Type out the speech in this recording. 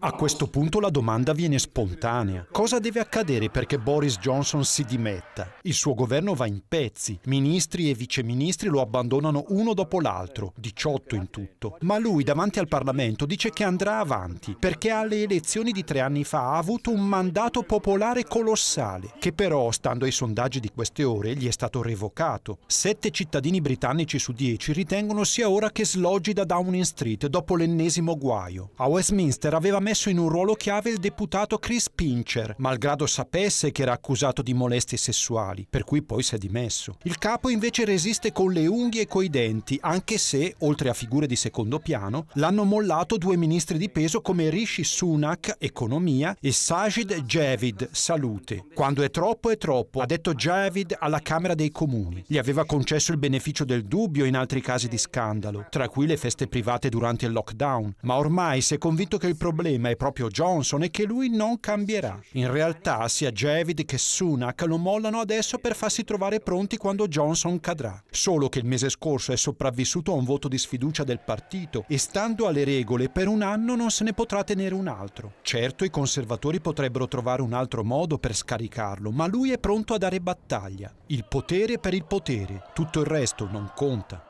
A questo punto la domanda viene spontanea. Cosa deve accadere perché Boris Johnson si dimetta? Il suo governo va in pezzi, ministri e viceministri lo abbandonano uno dopo l'altro, 18 in tutto. Ma lui davanti al Parlamento dice che andrà avanti perché alle elezioni di tre anni fa ha avuto un mandato popolare colossale, che però, stando ai sondaggi di queste ore, gli è stato revocato. Sette cittadini britannici su dieci ritengono sia ora che sloggi da Downing Street dopo l'ennesimo guaio. A Westminster aveva messo in un ruolo chiave il deputato Chris Pincher, malgrado sapesse che era accusato di molestie sessuali, per cui poi si è dimesso. Il capo invece resiste con le unghie e coi denti, anche se, oltre a figure di secondo piano, l'hanno mollato due ministri di peso come Rishi Sunak, economia, e Sajid Javid, salute. Quando è troppo è troppo, ha detto Javid alla Camera dei Comuni. Gli aveva concesso il beneficio del dubbio in altri casi di scandalo, tra cui le feste private durante il lockdown, ma ormai si è convinto che il problema lui ma è proprio Johnson e che lui non cambierà. In realtà sia Javid che Sunak lo mollano adesso per farsi trovare pronti quando Johnson cadrà. Solo che il mese scorso è sopravvissuto a un voto di sfiducia del partito e stando alle regole per un anno non se ne potrà tenere un altro. Certo i conservatori potrebbero trovare un altro modo per scaricarlo, ma lui è pronto a dare battaglia. Il potere per il potere, tutto il resto non conta.